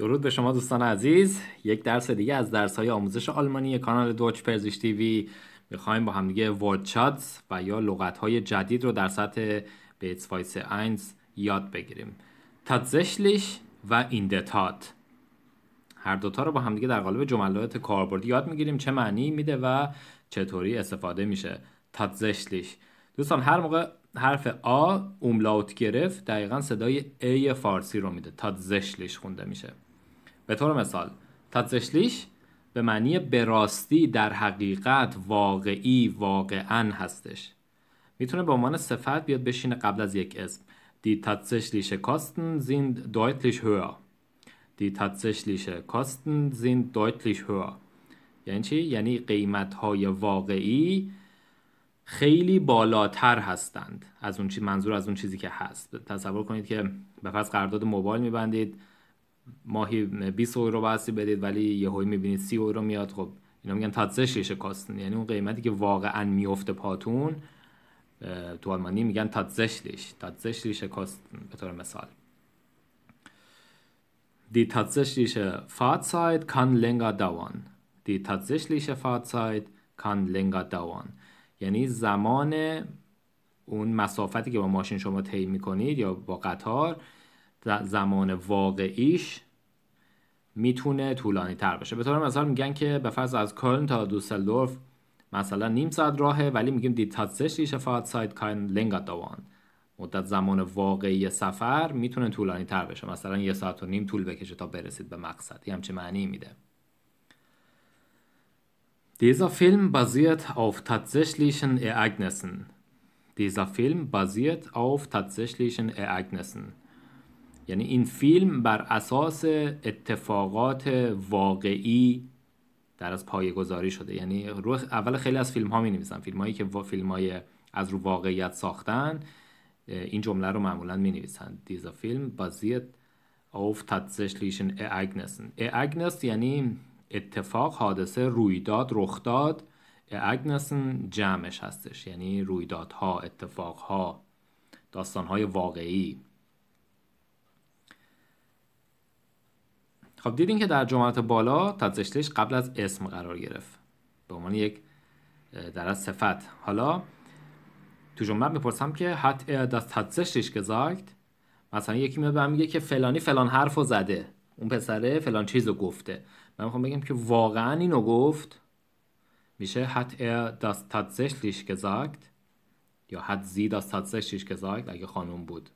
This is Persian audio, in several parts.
درود به شما دوستان عزیز یک درس دیگه از درس های آموزش آلمانی کانال دوچ پرزیش تیوی میخوایم با همدیگه وردشاتس و یا لغت های جدید رو در سطح بیتس فایس اینز یاد بگیریم تدزشلیش و ایندتات هر دوتا رو با همدیگه در قالب جملات کاربردی یاد میگیریم چه معنی میده و چطوری استفاده میشه تدزشلیش دوستان هر موقع حرف آ اوملاوت گرفت دقیقا صدای ای فارسی رو میده زشلش خونده میشه به طور مثال تاتزشلیش به معنی براستی در حقیقت واقعی واقعا هستش میتونه به عنوان صفت بیاد بشینه قبل از یک اسم دی tatsächliche Kosten زین deutlich هوا. دی tatsächliche Kosten sind deutlich höher یعنی چی؟ یعنی قیمت های واقعی خیلی بالاتر هستند از اون چی منظور از اون چیزی که هست تصور کنید که به فرض قرارداد موبایل میبندید ماهی 20 اورو بسی بدید ولی یهو میبینید 30 اورو میاد خب اینا میگن شیشه کاستن یعنی اون قیمتی که واقعا میفته پاتون تو آلمانی میگن تاتزشلیش تاتزشلیشه کاستن به طور مثال Die tatsächliche Fahrzeit kann länger dauern. Die tatsächliche Fahrzeit kann لنگا dauern. یعنی زمان اون مسافتی که با ماشین شما طی میکنید یا با قطار زمان واقعیش میتونه طولانی تر باشه به طور مثال میگن که به فرض از کلن تا دوسلدورف مثلا نیم ساعت راهه ولی میگیم دی تاتسش ریشه فاعت سایت کاین لنگات دوان مدت زمان واقعی سفر میتونه طولانی تر بشه مثلا یه ساعت و نیم طول بکشه تا برسید به مقصد یه همچه معنی میده تاتسش فیلم ای اگنسن دیزا فیلم بازیت آف تاتسش لیشن ای یعنی این فیلم بر اساس اتفاقات واقعی در از پایه گذاری شده یعنی رو اول خیلی از فیلم ها می نویسن فیلم هایی که فیلم های از رو واقعیت ساختن این جمله رو معمولا می نویسن دیزا فیلم بازیت auf tatsächlichen Ereignissen Ereignis یعنی اتفاق حادثه رویداد رخداد اگنسن جمعش هستش یعنی رویدادها اتفاقها داستانهای واقعی خب دیدین که در جملات بالا تزشتش قبل از اسم قرار گرفت به عنوان یک در از صفت حالا تو جمله میپرسم که حت er das tatsächlich مثلا یکی میاد به میگه که فلانی فلان حرف رو زده اون پسره فلان چیز رو گفته من میخوام بگم که واقعا اینو گفت میشه حت دست das tatsächlich gesagt یا hat زی دست tatsächlich gesagt اگه خانم بود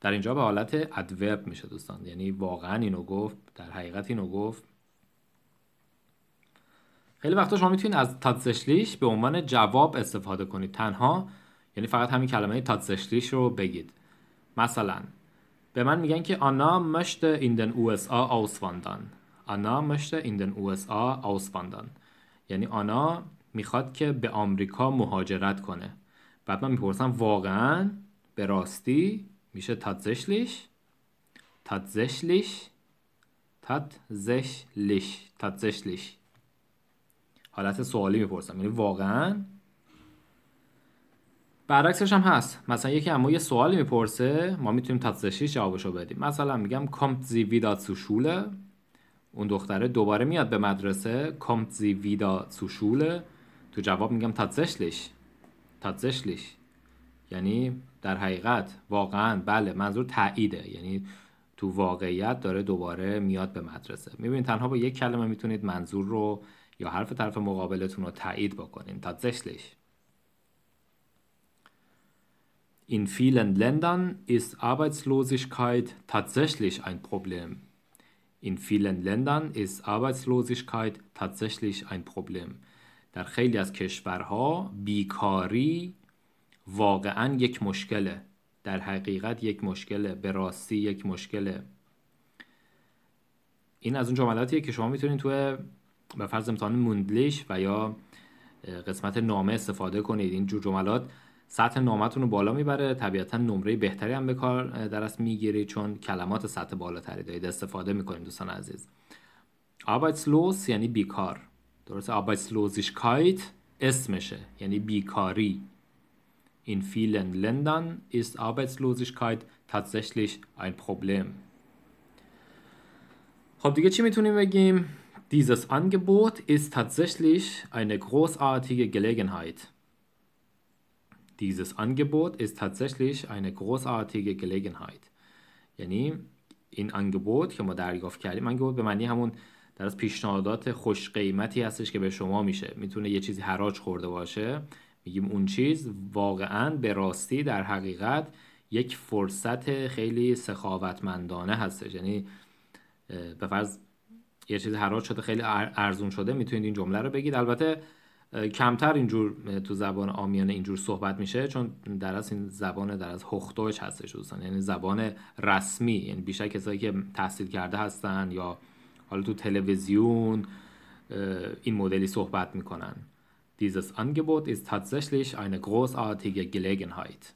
در اینجا به حالت ادورب میشه دوستان یعنی واقعا اینو گفت در حقیقت اینو گفت خیلی وقتا شما میتونید از تاتزشلیش به عنوان جواب استفاده کنید تنها یعنی فقط همین کلمه تاتزشلیش رو بگید مثلا به من میگن که آنا مشت این دن USA auswandern آنا مشت این دن USA auswandern یعنی آنا میخواد که به آمریکا مهاجرت کنه بعد من میپرسم واقعا به راستی میشه تاتزشلیش تاتزشلیش تاتزشلیش تاتزشلیش حالت سوالی میپرسم یعنی واقعا برعکسش هم هست مثلا یکی اما یه سوالی میپرسه ما میتونیم تاتزشلیش جوابشو بدیم مثلا میگم کامت زی ویدا سوشوله اون دختره دوباره میاد به مدرسه کامت زی ویدا شوله تو جواب میگم تاتزشلیش تاتزشلیش یعنی در حقیقت واقعا بله منظور تاییده یعنی تو واقعیت داره دوباره میاد به مدرسه میبینید تنها با یک کلمه میتونید منظور رو یا حرف طرف مقابلتون رو تایید بکنین تا زشلش In vielen Ländern ist Arbeitslosigkeit tatsächlich ein Problem. In vielen Ländern ist Arbeitslosigkeit tatsächlich ein Problem. در خیلی از کشورها بیکاری واقعا یک مشکله در حقیقت یک مشکله به راستی یک مشکله این از اون جملاتیه که شما میتونید توی به فرض امتحان موندلیش و یا قسمت نامه استفاده کنید این جور جملات سطح نامتون رو بالا میبره طبیعتا نمره بهتری هم به کار درست میگیرید چون کلمات سطح بالاتری دارید استفاده میکنید دوستان عزیز arbeitslos یعنی بیکار درسته arbeitslosigkeit اسمشه یعنی بیکاری In vielen Ländern ist Arbeitslosigkeit tatsächlich ein Problem. خب دیگه چی میتونیم بگیم؟ Dieses Angebot ist tatsächlich eine großartige Gelegenheit. Dieses Angebot ist tatsächlich eine großartige Gelegenheit. یعنی این انگبوت که ما دریافت کردیم انگبوت به معنی همون در از پیشنهادات خوش قیمتی هستش که به شما میشه میتونه یه چیزی حراج خورده باشه میگیم اون چیز واقعا به راستی در حقیقت یک فرصت خیلی سخاوتمندانه هست یعنی به فرض یه چیز حراج شده خیلی ارزون شده میتونید این جمله رو بگید البته کمتر اینجور تو زبان آمیانه اینجور صحبت میشه چون در از این زبان در از هختوش هستش دوستان یعنی زبان رسمی یعنی بیشتر کسایی که تحصیل کرده هستن یا حالا تو تلویزیون این مدلی صحبت میکنن Dieses Angebot ist tatsächlich eine großartige Gelegenheit.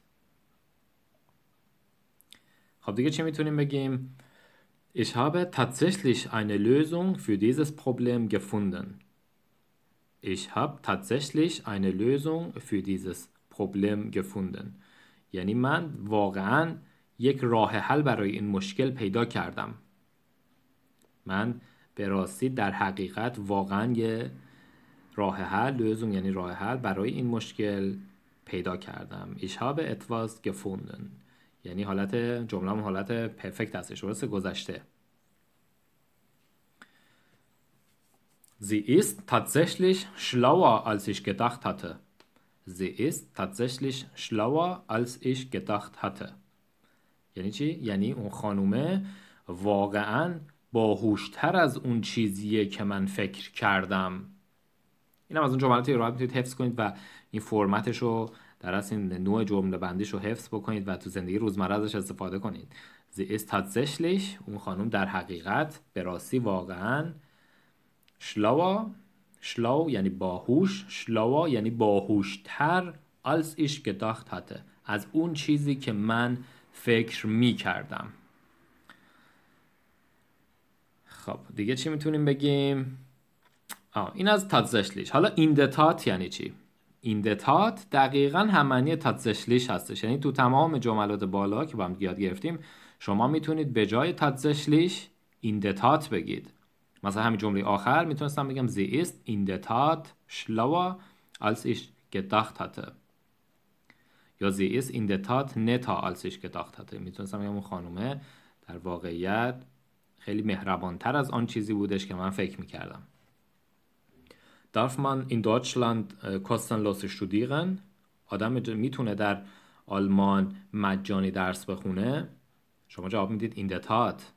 خب دیگه چی میتونیم بگیم؟ Ich habe tatsächlich eine Lösung für dieses Problem gefunden. Ich habe tatsächlich eine Lösung für dieses Problem gefunden. یعنی من واقعا یک راه حل برای این مشکل پیدا کردم. من به راستی در حقیقت واقعا یه راه حل لزوم یعنی راه حل برای این مشکل پیدا کردم ich habe etwas gefunden یعنی حالت جمله حالت پرفکت هستش درست گذشته Sie ist tatsächlich schlauer, als ich gedacht hatte. Sie ist tatsächlich schlauer, als ich gedacht hatte. یعنی چی؟ یعنی اون خانومه واقعا باهوشتر از اون چیزیه که من فکر کردم. اینم از اون جملاتی راحت میتونید حفظ کنید و این فرمتش رو در از این نوع جمله بندیش رو حفظ بکنید و تو زندگی روزمره ازش استفاده کنید زی است اون خانم در حقیقت به راستی واقعا شلاوا شلاو یعنی باهوش شلاوا یعنی باهوشتر از ایش گداخت هته از اون چیزی که من فکر می کردم خب دیگه چی میتونیم بگیم آه این از تاتزشلیش حالا ایندتات یعنی چی دتات دقیقا همانی تاتزشلیش هستش یعنی تو تمام جملات بالا که با هم یاد گرفتیم شما میتونید به جای تاتزشلیش دتات بگید مثلا همین جمله آخر میتونستم بگم زی است ایندتات شلوا als ich gedacht یا زی است این دتات Tat netter als ich میتونستم بگم اون خانومه در واقعیت خیلی مهربانتر از آن چیزی بودش که من فکر میکردم darf man in Deutschland äh, kostenlos studieren آدم میتونه در آلمان مجانی درس بخونه شما جواب میدید این دتات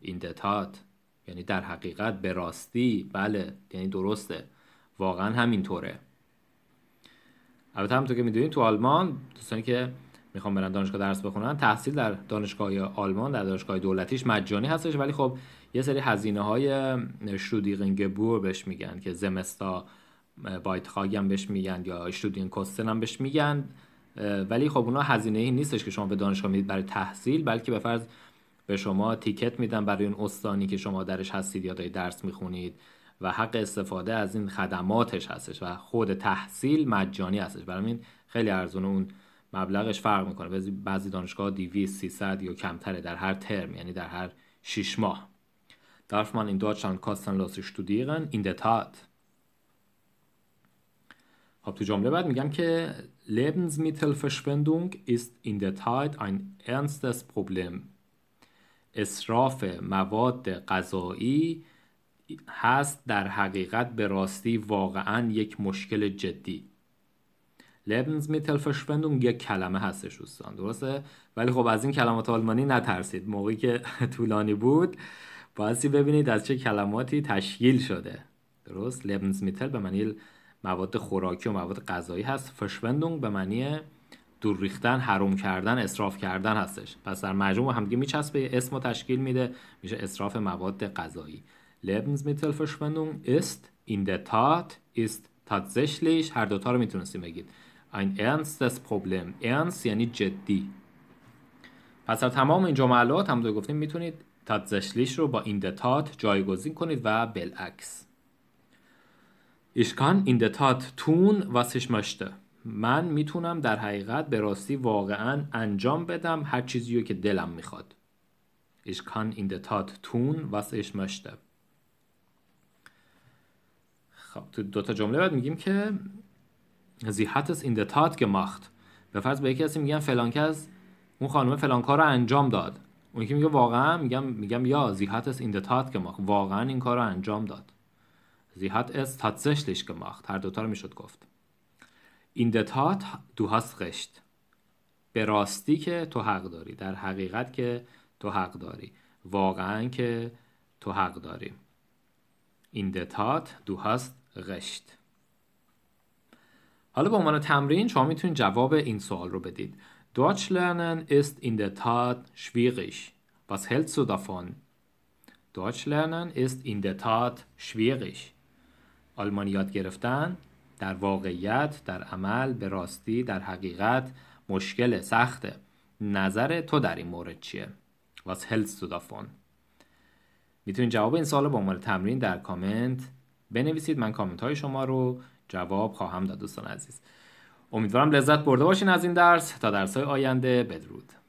این دتات یعنی در حقیقت به راستی بله یعنی درسته واقعا همینطوره البته همونطور که میدونید تو آلمان دوستانی که میخوان برن دانشگاه درس بخونن تحصیل در دانشگاه آلمان در دانشگاه دولتیش مجانی هستش ولی خب یه سری هزینه های شودیغنگ بور بهش میگن که زمستا بایت هم بهش میگن یا شودین کوستن هم بهش میگن ولی خب اونا هزینه ای نیستش که شما به دانشگاه میدید برای تحصیل بلکه به فرض به شما تیکت میدن برای اون استانی که شما درش هستید یا درس میخونید و حق استفاده از این خدماتش هستش و خود تحصیل مجانی هستش برای این خیلی ارزونه اون مبلغش فرق میکنه بعضی دانشگاه 200 300 یا کمتره در هر ترم یعنی در هر 6 ماه darf man in Deutschland kostenlos studieren in der Tat خب تو جمله بعد میگم که Lebensmittelverschwendung ist in der Tat ein ernstes Problem. اسراف مواد غذایی هست در حقیقت به راستی واقعا یک مشکل جدی. لبنزمیتلفشوندون یک کلمه هستش دوستان درسته ولی خب از این کلمات آلمانی نترسید موقعی که طولانی بود بازی ببینید از چه کلماتی تشکیل شده درست لبنزمیتل به معنی مواد خوراکی و مواد غذایی هست فشوندون به معنی دور ریختن حروم کردن اسراف کردن هستش پس در مجموع همدیگه میچسبه اسم تشکیل میده میشه اسراف مواد غذایی Lebensmittelverschwendung است. in der Tat ist tatsächlich هر دوتا رو میتونستیم بگید ein ernstes Problem ernst یعنی جدی پس در تمام این جملات هم گفتیم میتونید تاتزشلیش رو با این دتات جایگزین کنید و بالعکس Ich kann in der Tat من میتونم در حقیقت به راستی واقعا انجام بدم هر چیزی رو که دلم میخواد. Ich kann in der Tat tun, خب تو دوتا جمله بعد میگیم که sie hat es in der gemacht به فرض به یکی کسی میگم فلان کس اون خانم فلان کار رو انجام داد اون که میگه واقعا میگم میگم یا sie hat es in der واقعا این کار رو انجام داد sie hat es tatsächlich gemacht هر دوتا رو میشد گفت in der Tat du hast به راستی که تو حق داری در حقیقت که تو حق داری واقعا که تو حق داری in der Tat du حالا به عنوان تمرین شما میتونید جواب این سوال رو بدید Deutsch lernen ist in der Tat schwierig. Was hältst du davon? Deutsch lernen ist in der Tat schwierig. آلمانی یاد گرفتن در واقعیت، در عمل، به راستی، در حقیقت مشکل سخته. نظر تو در این مورد چیه؟ Was hältst du davon? میتونید جواب این رو به عنوان تمرین در کامنت بنویسید من کامنت های شما رو جواب خواهم داد دوستان عزیز امیدوارم لذت برده باشین از این درس تا درس های آینده بدرود